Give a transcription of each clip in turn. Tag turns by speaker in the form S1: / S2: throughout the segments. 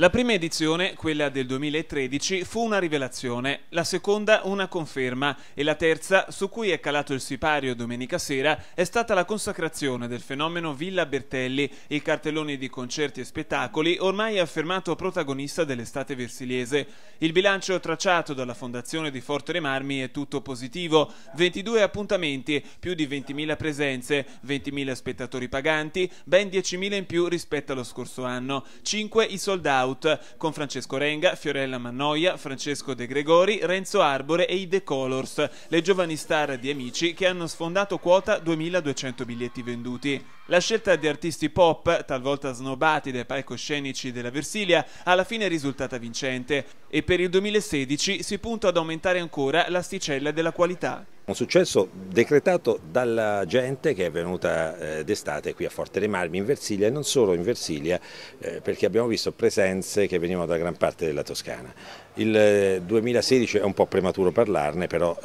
S1: La prima edizione, quella del 2013, fu una rivelazione, la seconda una conferma e la terza, su cui è calato il sipario domenica sera, è stata la consacrazione del fenomeno Villa Bertelli, il cartellone di concerti e spettacoli, ormai affermato protagonista dell'estate versiliese. Il bilancio tracciato dalla Fondazione di Forte Remarmi è tutto positivo, 22 appuntamenti, più di 20.000 presenze, 20.000 spettatori paganti, ben 10.000 in più rispetto allo scorso anno, 5 i soldati out con Francesco Renga, Fiorella Mannoia, Francesco De Gregori, Renzo Arbore e i The Colors, le giovani star di Amici che hanno sfondato quota 2200 biglietti venduti. La scelta di artisti pop, talvolta snobati dai palcoscenici della Versilia, alla fine è risultata vincente e per il 2016 si punta ad aumentare ancora l'asticella della qualità.
S2: Un successo decretato dalla gente che è venuta eh, d'estate qui a Forte dei Marmi in Versilia e non solo in Versilia eh, perché abbiamo visto presenze che venivano da gran parte della Toscana. Il 2016 eh, è un po' prematuro parlarne però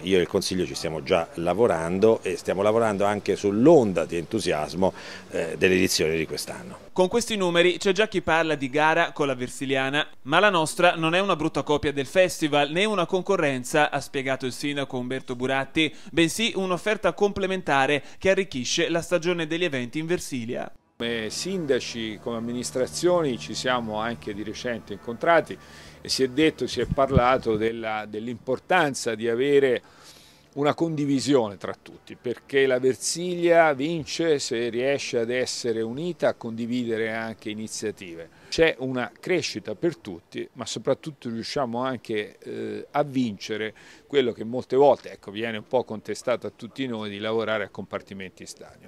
S2: io e il Consiglio ci stiamo già lavorando e stiamo lavorando anche sull'onda di entusiasmo dell'edizione di quest'anno. Con questi numeri c'è già chi
S1: parla di gara con la Versiliana ma la nostra non è una brutta copia del festival né una concorrenza ha spiegato il sindaco Umberto Vincenzo Buratti, bensì un'offerta complementare che arricchisce la stagione degli eventi in Versilia.
S3: Come sindaci, come amministrazioni ci siamo anche di recente incontrati e si è detto, si è parlato dell'importanza dell di avere una condivisione tra tutti, perché la Versiglia vince se riesce ad essere unita, a condividere anche iniziative. C'è una crescita per tutti, ma soprattutto riusciamo anche eh, a vincere quello che molte volte ecco, viene un po' contestato a tutti noi di lavorare a compartimenti stagni.